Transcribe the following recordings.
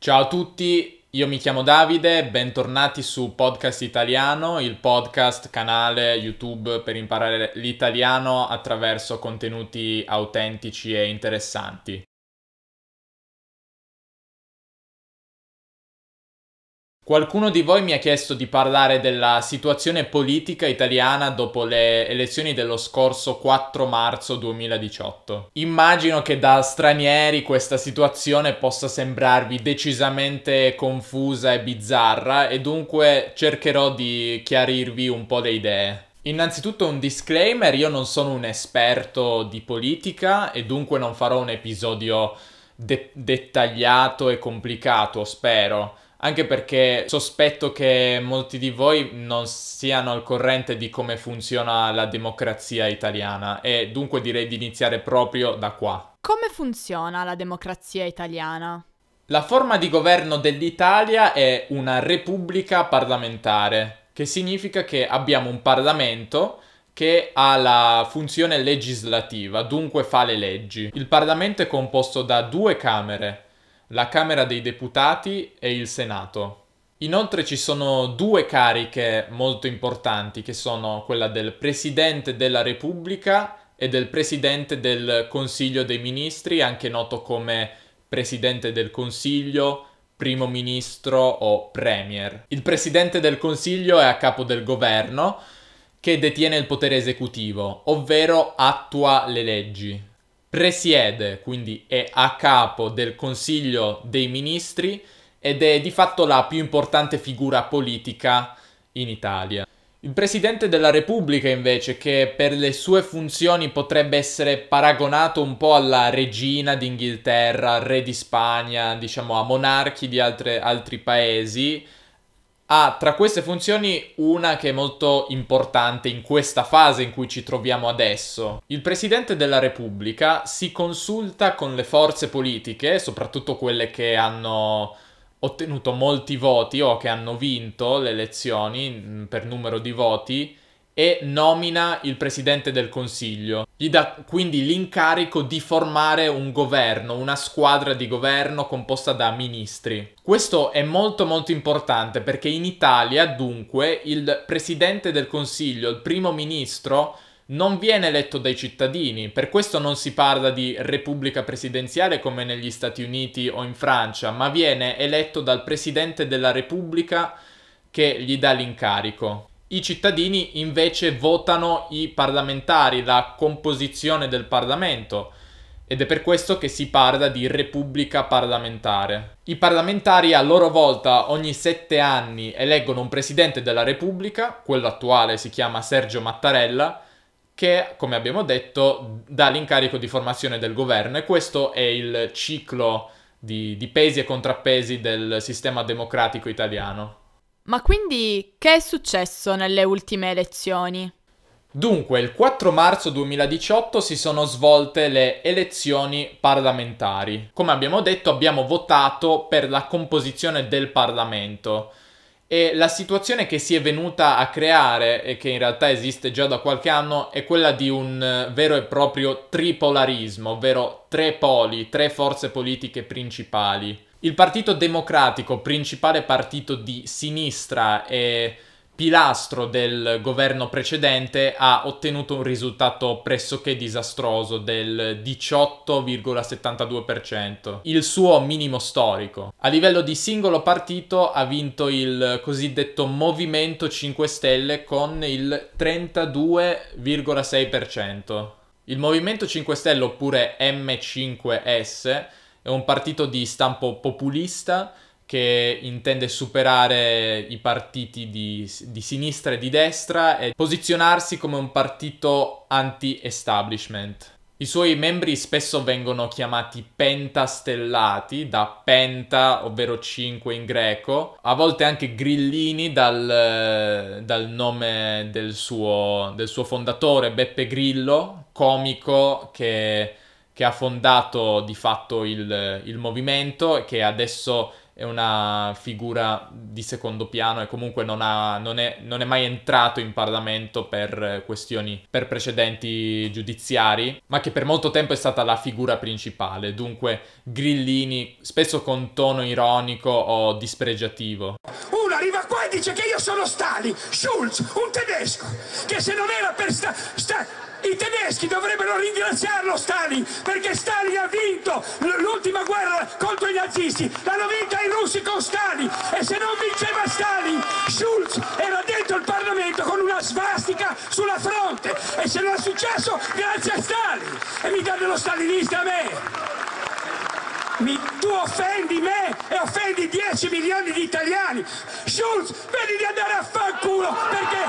Ciao a tutti, io mi chiamo Davide, bentornati su Podcast Italiano, il podcast canale YouTube per imparare l'italiano attraverso contenuti autentici e interessanti. Qualcuno di voi mi ha chiesto di parlare della situazione politica italiana dopo le elezioni dello scorso 4 marzo 2018. Immagino che da stranieri questa situazione possa sembrarvi decisamente confusa e bizzarra e dunque cercherò di chiarirvi un po' le idee. Innanzitutto un disclaimer, io non sono un esperto di politica e dunque non farò un episodio de- dettagliato e complicato, spero anche perché sospetto che molti di voi non siano al corrente di come funziona la democrazia italiana e dunque direi di iniziare proprio da qua. Come funziona la democrazia italiana? La forma di governo dell'Italia è una repubblica parlamentare, che significa che abbiamo un Parlamento che ha la funzione legislativa, dunque fa le leggi. Il Parlamento è composto da due camere, la Camera dei Deputati e il Senato. Inoltre ci sono due cariche molto importanti che sono quella del Presidente della Repubblica e del Presidente del Consiglio dei Ministri, anche noto come Presidente del Consiglio, Primo Ministro o Premier. Il Presidente del Consiglio è a capo del governo che detiene il potere esecutivo, ovvero attua le leggi presiede, quindi è a capo del Consiglio dei Ministri ed è di fatto la più importante figura politica in Italia. Il Presidente della Repubblica invece, che per le sue funzioni potrebbe essere paragonato un po' alla regina d'Inghilterra, al re di Spagna, diciamo a monarchi di altre, altri paesi, ha ah, tra queste funzioni una che è molto importante in questa fase in cui ci troviamo adesso. Il Presidente della Repubblica si consulta con le forze politiche, soprattutto quelle che hanno ottenuto molti voti o che hanno vinto le elezioni mm, per numero di voti, e nomina il presidente del consiglio. Gli dà quindi l'incarico di formare un governo, una squadra di governo composta da ministri. Questo è molto molto importante perché in Italia dunque il presidente del consiglio, il primo ministro, non viene eletto dai cittadini, per questo non si parla di repubblica presidenziale come negli Stati Uniti o in Francia, ma viene eletto dal presidente della repubblica che gli dà l'incarico. I cittadini invece votano i parlamentari, la composizione del Parlamento ed è per questo che si parla di repubblica parlamentare. I parlamentari a loro volta ogni sette anni eleggono un presidente della repubblica, quello attuale si chiama Sergio Mattarella, che come abbiamo detto dà l'incarico di formazione del governo e questo è il ciclo di, di pesi e contrappesi del sistema democratico italiano. Ma quindi che è successo nelle ultime elezioni? Dunque, il 4 marzo 2018 si sono svolte le elezioni parlamentari. Come abbiamo detto, abbiamo votato per la composizione del Parlamento. E la situazione che si è venuta a creare, e che in realtà esiste già da qualche anno, è quella di un eh, vero e proprio tripolarismo, ovvero tre poli, tre forze politiche principali. Il Partito Democratico, principale partito di sinistra e pilastro del governo precedente, ha ottenuto un risultato pressoché disastroso del 18,72%, il suo minimo storico. A livello di singolo partito ha vinto il cosiddetto Movimento 5 Stelle con il 32,6%. Il Movimento 5 Stelle oppure M5S è un partito di stampo populista che intende superare i partiti di, di, sinistra e di destra e posizionarsi come un partito anti-establishment. I suoi membri spesso vengono chiamati pentastellati, da penta, ovvero 5 in greco, a volte anche grillini dal, dal nome del suo, del suo fondatore, Beppe Grillo, comico che che ha fondato di fatto il, il movimento e che adesso è una figura di secondo piano e comunque non, ha, non, è, non, è, mai entrato in Parlamento per questioni, per precedenti giudiziari, ma che per molto tempo è stata la figura principale. Dunque Grillini, spesso con tono ironico o dispregiativo. Una arriva qua! dice che io sono Stalin, Schulz, un tedesco, che se non era per Stalin, sta, i tedeschi dovrebbero ringraziarlo Stalin, perché Stalin ha vinto l'ultima guerra contro i nazisti, l'hanno vinta i russi con Stalin e se non vinceva Stalin, Schulz era dentro il Parlamento con una svastica sulla fronte e se non è successo grazie a Stalin e mi dà dello stalinista a me. Mi, tu offendi me e offendi 10 milioni di italiani. Schulz, vedi di andare a fanculo perché...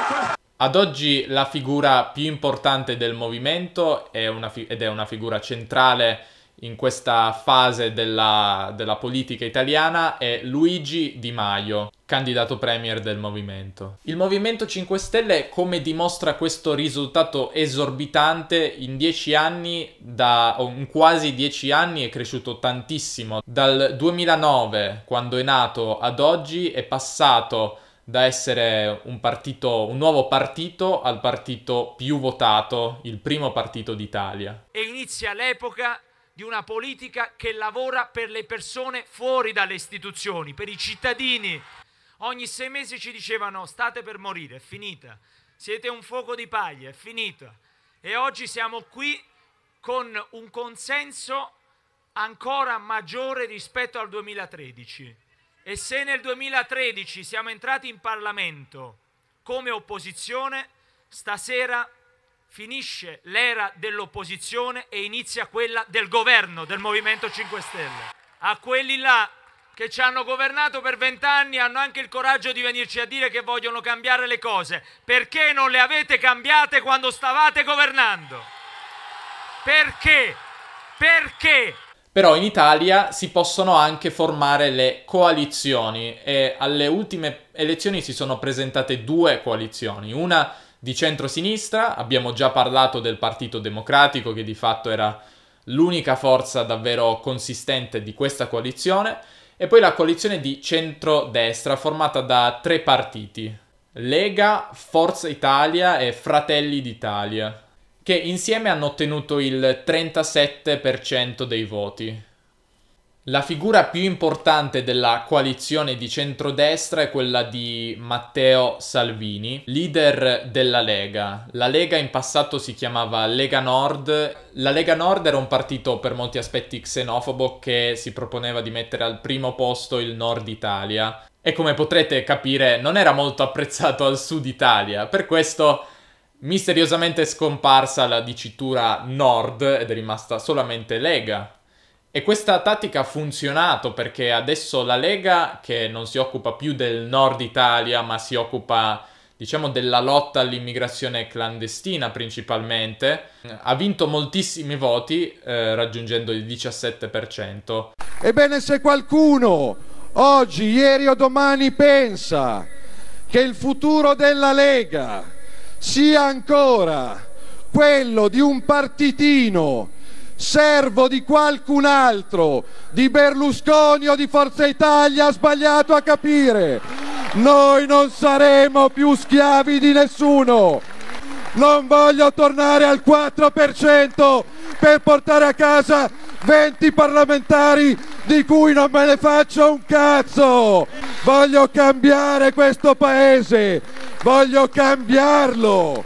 Ecco. Ad oggi la figura più importante del movimento è fi- ed è una figura centrale in questa fase della, della politica italiana è Luigi Di Maio, candidato premier del movimento. Il Movimento 5 Stelle, come dimostra questo risultato esorbitante, in dieci anni, da, in quasi dieci anni è cresciuto tantissimo. Dal 2009, quando è nato, ad oggi è passato da essere un, partito, un nuovo partito al partito più votato, il primo partito d'Italia. E inizia l'epoca di una politica che lavora per le persone fuori dalle istituzioni, per i cittadini, Ogni sei mesi ci dicevano state per morire, è finita. Siete un fuoco di paglia, è finita. E oggi siamo qui con un consenso ancora maggiore rispetto al 2013. E se nel 2013 siamo entrati in Parlamento come opposizione, stasera finisce l'era dell'opposizione e inizia quella del governo del Movimento 5 Stelle. A quelli là che ci hanno governato per vent'anni hanno anche il coraggio di venirci a dire che vogliono cambiare le cose. Perché non le avete cambiate quando stavate governando? Perché? Perché? Però in Italia si possono anche formare le coalizioni e alle ultime elezioni si sono presentate due coalizioni, una di centrosinistra, abbiamo già parlato del Partito Democratico che di fatto era l'unica forza davvero consistente di questa coalizione, e poi la coalizione di centrodestra formata da tre partiti, Lega, Forza Italia e Fratelli d'Italia, che insieme hanno ottenuto il 37% dei voti. La figura più importante della coalizione di centrodestra è quella di Matteo Salvini, leader della Lega. La Lega in passato si chiamava Lega Nord. La Lega Nord era un partito per molti aspetti xenofobo che si proponeva di mettere al primo posto il Nord Italia e come potrete capire non era molto apprezzato al Sud Italia. Per questo misteriosamente è scomparsa la dicitura Nord ed è rimasta solamente Lega. E questa tattica ha funzionato perché adesso la Lega, che non si occupa più del nord Italia, ma si occupa diciamo della lotta all'immigrazione clandestina principalmente, ha vinto moltissimi voti eh, raggiungendo il 17%. Ebbene se qualcuno oggi, ieri o domani pensa che il futuro della Lega sia ancora quello di un partitino servo di qualcun altro, di Berlusconi o di Forza Italia, ha sbagliato a capire. Noi non saremo più schiavi di nessuno. Non voglio tornare al 4% per portare a casa 20 parlamentari di cui non me ne faccio un cazzo. Voglio cambiare questo paese, voglio cambiarlo,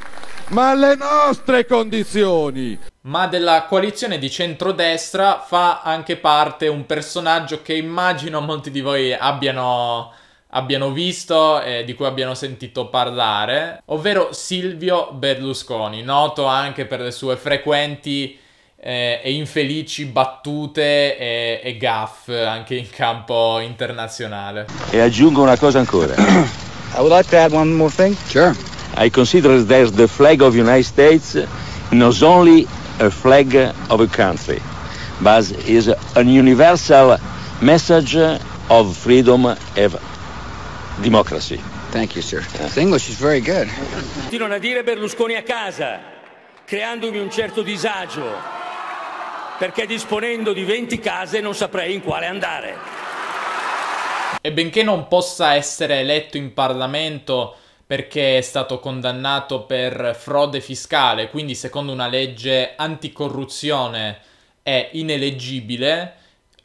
ma alle nostre condizioni ma della coalizione di centrodestra fa anche parte un personaggio che immagino molti di voi abbiano, abbiano visto e di cui abbiano sentito parlare, ovvero Silvio Berlusconi, noto anche per le sue frequenti eh, e infelici battute e, e gaff anche in campo internazionale. E aggiungo una cosa ancora. I would like to add one more thing. Sure. I consider this the flag of United States not only a flag of a country, but is an universal message of freedom and democracy. Thank you, sir. This English is very good. Continuano a dire Berlusconi a casa, creandomi un certo disagio, perché disponendo di 20 case non saprei in quale andare. E benché non possa essere eletto in Parlamento perché è stato condannato per frode fiscale, quindi secondo una legge anticorruzione è ineleggibile,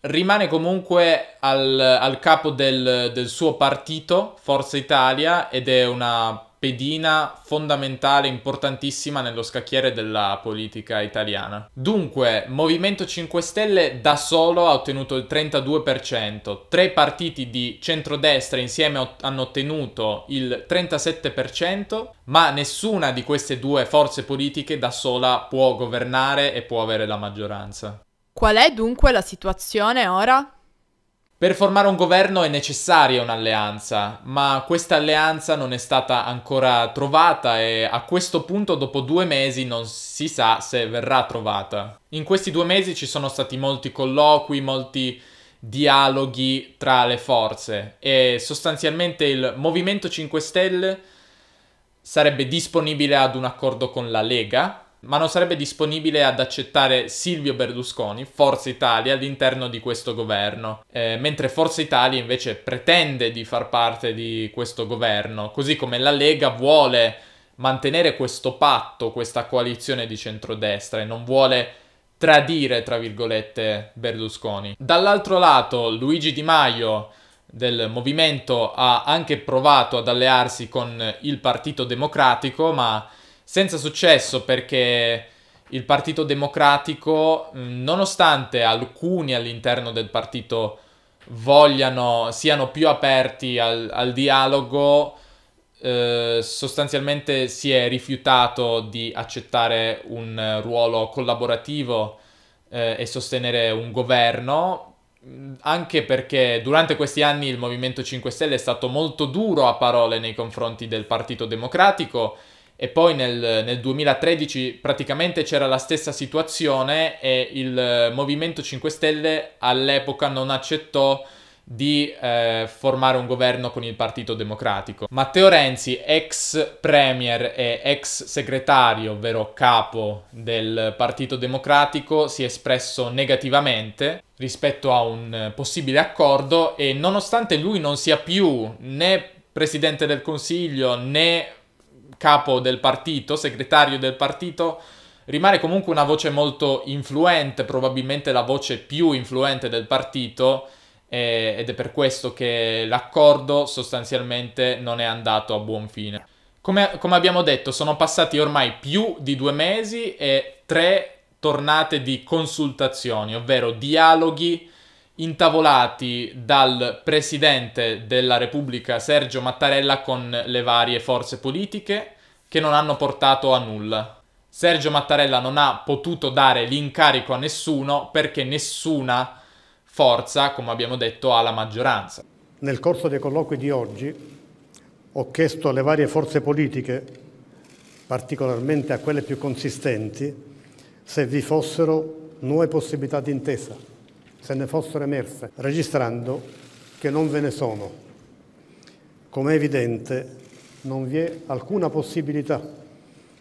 rimane comunque al, al capo del, del, suo partito, Forza Italia, ed è una pedina fondamentale, importantissima nello scacchiere della politica italiana. Dunque, Movimento 5 Stelle da solo ha ottenuto il 32%, tre partiti di centrodestra insieme hanno ottenuto il 37%, ma nessuna di queste due forze politiche da sola può governare e può avere la maggioranza. Qual è dunque la situazione ora? Per formare un governo è necessaria un'alleanza, ma questa alleanza non è stata ancora trovata e a questo punto dopo due mesi non si sa se verrà trovata. In questi due mesi ci sono stati molti colloqui, molti dialoghi tra le forze e sostanzialmente il Movimento 5 Stelle sarebbe disponibile ad un accordo con la Lega, ma non sarebbe disponibile ad accettare Silvio Berlusconi, Forza Italia, all'interno di questo governo, eh, mentre Forza Italia invece pretende di far parte di questo governo, così come la Lega vuole mantenere questo patto, questa coalizione di centrodestra e non vuole tradire, tra virgolette, Berlusconi. Dall'altro lato, Luigi Di Maio del movimento ha anche provato ad allearsi con il Partito Democratico, ma senza successo perché il Partito Democratico, mm, nonostante alcuni all'interno del partito vogliano, siano più aperti al, al dialogo, eh, sostanzialmente si è rifiutato di accettare un ruolo collaborativo eh, e sostenere un governo, mm, anche perché durante questi anni il Movimento 5 Stelle è stato molto duro a parole nei confronti del Partito Democratico e poi nel, nel, 2013 praticamente c'era la stessa situazione e il eh, Movimento 5 Stelle all'epoca non accettò di eh, formare un governo con il Partito Democratico. Matteo Renzi, ex premier e ex segretario, ovvero capo del Partito Democratico, si è espresso negativamente rispetto a un eh, possibile accordo e nonostante lui non sia più né presidente del Consiglio né capo del partito, segretario del partito, rimane comunque una voce molto influente, probabilmente la voce più influente del partito eh, ed è per questo che l'accordo sostanzialmente non è andato a buon fine. Come, come abbiamo detto, sono passati ormai più di due mesi e tre tornate di consultazioni, ovvero dialoghi intavolati dal presidente della Repubblica Sergio Mattarella con le varie forze politiche che non hanno portato a nulla. Sergio Mattarella non ha potuto dare l'incarico a nessuno perché nessuna forza, come abbiamo detto, ha la maggioranza. Nel corso dei colloqui di oggi ho chiesto alle varie forze politiche, particolarmente a quelle più consistenti, se vi fossero nuove possibilità di intesa se ne fossero emerse, registrando che non ve ne sono. Come è evidente, non vi è alcuna possibilità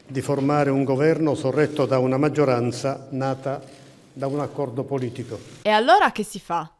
di formare un governo sorretto da una maggioranza nata da un accordo politico. E allora che si fa?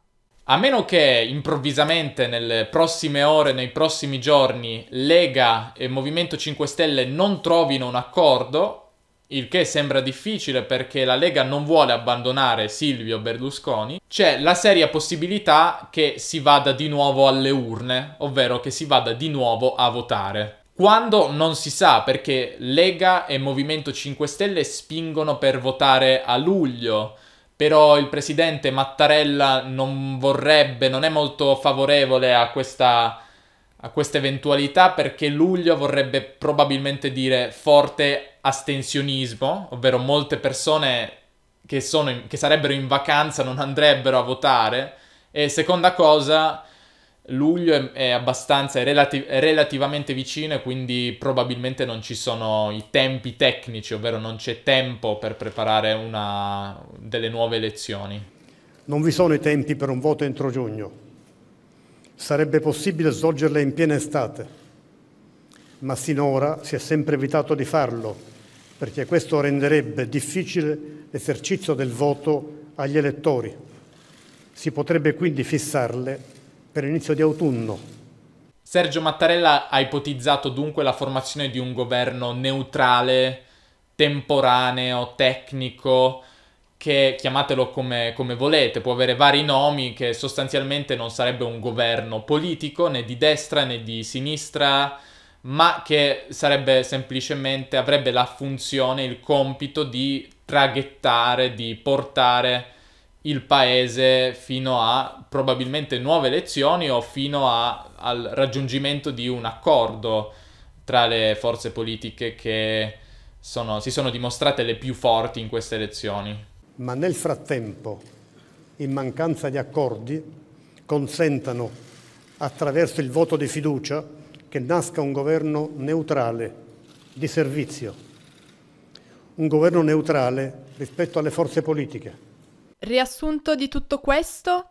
A meno che improvvisamente nelle prossime ore, nei prossimi giorni, Lega e Movimento 5 Stelle non trovino un accordo, il che sembra difficile perché la Lega non vuole abbandonare Silvio Berlusconi, c'è la seria possibilità che si vada di nuovo alle urne, ovvero che si vada di nuovo a votare. Quando non si sa perché Lega e Movimento 5 Stelle spingono per votare a luglio, però il presidente Mattarella non vorrebbe, non è molto favorevole a questa a questa eventualità perché luglio vorrebbe probabilmente dire forte astensionismo, ovvero molte persone che, sono in, che sarebbero in vacanza non andrebbero a votare. E seconda cosa, luglio è, è abbastanza è relati- è relativamente vicino e quindi probabilmente non ci sono i tempi tecnici, ovvero non c'è tempo per preparare una, delle nuove elezioni. Non vi sono i tempi per un voto entro giugno. Sarebbe possibile svolgerle in piena estate, ma sinora si è sempre evitato di farlo perché questo renderebbe difficile l'esercizio del voto agli elettori. Si potrebbe quindi fissarle per inizio di autunno. Sergio Mattarella ha ipotizzato dunque la formazione di un governo neutrale, temporaneo, tecnico, che chiamatelo come, come, volete, può avere vari nomi, che sostanzialmente non sarebbe un governo politico né di destra né di sinistra, ma che sarebbe semplicemente, avrebbe la funzione, il compito di traghettare, di portare il paese fino a probabilmente nuove elezioni o fino a, al raggiungimento di un accordo tra le forze politiche che sono, si sono dimostrate le più forti in queste elezioni. Ma nel frattempo, in mancanza di accordi, consentano attraverso il voto di fiducia che nasca un governo neutrale, di servizio, un governo neutrale rispetto alle forze politiche. Riassunto di tutto questo?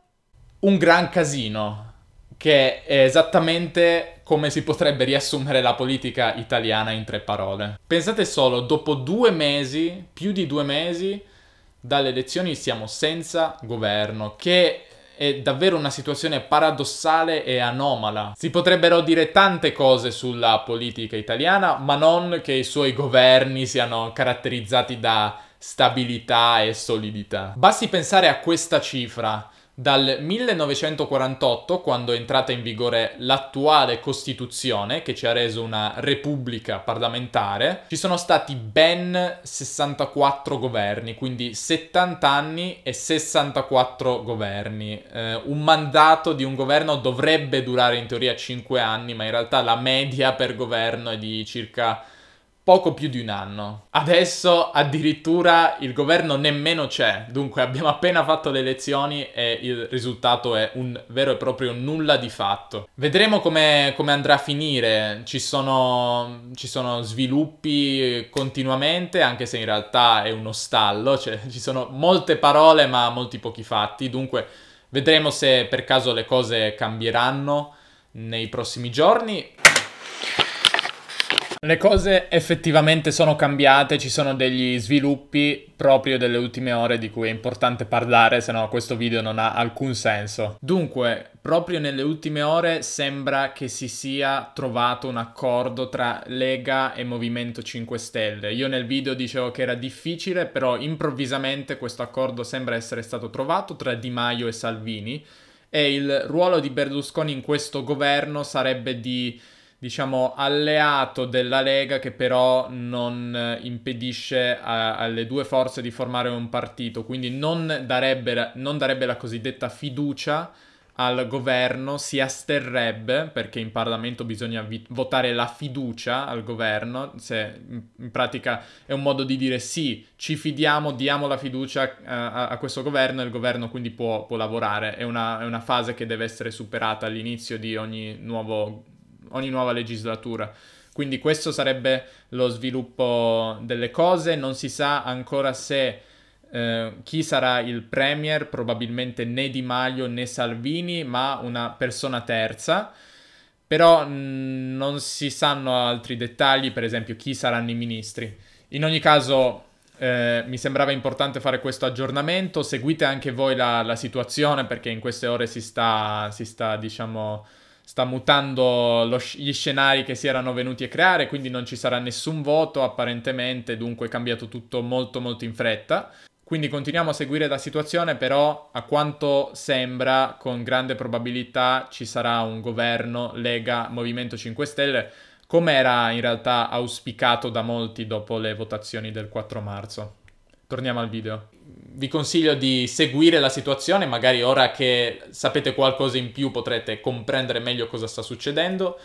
Un gran casino, che è esattamente come si potrebbe riassumere la politica italiana in tre parole. Pensate solo, dopo due mesi, più di due mesi, dalle elezioni siamo senza governo, che è davvero una situazione paradossale e anomala. Si potrebbero dire tante cose sulla politica italiana, ma non che i suoi governi siano caratterizzati da stabilità e solidità. Basti pensare a questa cifra dal 1948, quando è entrata in vigore l'attuale Costituzione, che ci ha reso una repubblica parlamentare, ci sono stati ben 64 governi, quindi 70 anni e 64 governi. Eh, un mandato di un governo dovrebbe durare in teoria 5 anni, ma in realtà la media per governo è di circa poco più di un anno. Adesso addirittura il governo nemmeno c'è, dunque abbiamo appena fatto le elezioni e il risultato è un vero e proprio nulla di fatto. Vedremo come, come andrà a finire, ci sono, ci sono, sviluppi continuamente, anche se in realtà è uno stallo, cioè, ci sono molte parole ma molti pochi fatti, dunque vedremo se per caso le cose cambieranno nei prossimi giorni. Le cose effettivamente sono cambiate, ci sono degli sviluppi proprio delle ultime ore di cui è importante parlare, se no questo video non ha alcun senso. Dunque, proprio nelle ultime ore sembra che si sia trovato un accordo tra Lega e Movimento 5 Stelle. Io nel video dicevo che era difficile, però improvvisamente questo accordo sembra essere stato trovato tra Di Maio e Salvini e il ruolo di Berlusconi in questo governo sarebbe di diciamo, alleato della Lega che però non eh, impedisce a, eh, alle due forze di formare un partito, quindi non darebbe, non darebbe la cosiddetta fiducia al governo, si asterrebbe, perché in Parlamento bisogna vi- votare la fiducia al governo, se in pratica è un modo di dire sì, ci fidiamo, diamo la fiducia eh, a, a questo governo e il governo quindi può, può lavorare, è una, è una fase che deve essere superata all'inizio di ogni nuovo governo ogni nuova legislatura. Quindi questo sarebbe lo sviluppo delle cose, non si sa ancora se eh, chi sarà il premier, probabilmente né Di Maio né Salvini, ma una persona terza. Però mh, mm, non si sanno altri dettagli, per esempio chi saranno i ministri. In ogni caso eh, mi sembrava importante fare questo aggiornamento, seguite anche voi la, la situazione perché in queste ore si sta, si sta diciamo, sta mutando lo, gli scenari che si erano venuti a creare, quindi non ci sarà nessun voto apparentemente, dunque è cambiato tutto molto molto in fretta. Quindi continuiamo a seguire la situazione, però a quanto sembra con grande probabilità ci sarà un governo Lega Movimento 5 Stelle, come era in realtà auspicato da molti dopo le votazioni del 4 marzo. Torniamo al video vi consiglio di seguire la situazione, magari ora che sapete qualcosa in più potrete comprendere meglio cosa sta succedendo.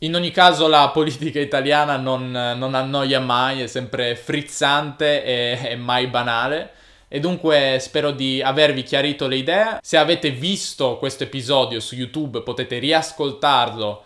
In ogni caso la politica italiana non, non annoia mai, è sempre frizzante e, e mai banale. E dunque spero di avervi chiarito le idee. Se avete visto questo episodio su YouTube potete riascoltarlo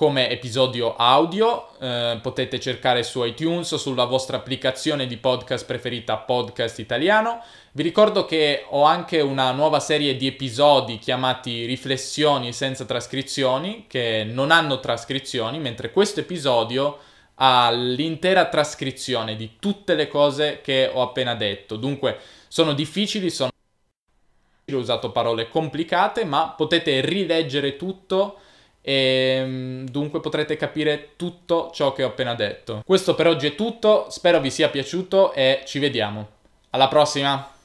come episodio audio, eh, potete cercare su iTunes o sulla vostra applicazione di podcast preferita Podcast Italiano. Vi ricordo che ho anche una nuova serie di episodi chiamati Riflessioni senza trascrizioni, che non hanno trascrizioni, mentre questo episodio ha l'intera trascrizione di tutte le cose che ho appena detto. Dunque, sono difficili, sono... ho usato parole complicate, ma potete rileggere tutto e ehm, dunque potrete capire tutto ciò che ho appena detto. Questo per oggi è tutto, spero vi sia piaciuto e ci vediamo. Alla prossima!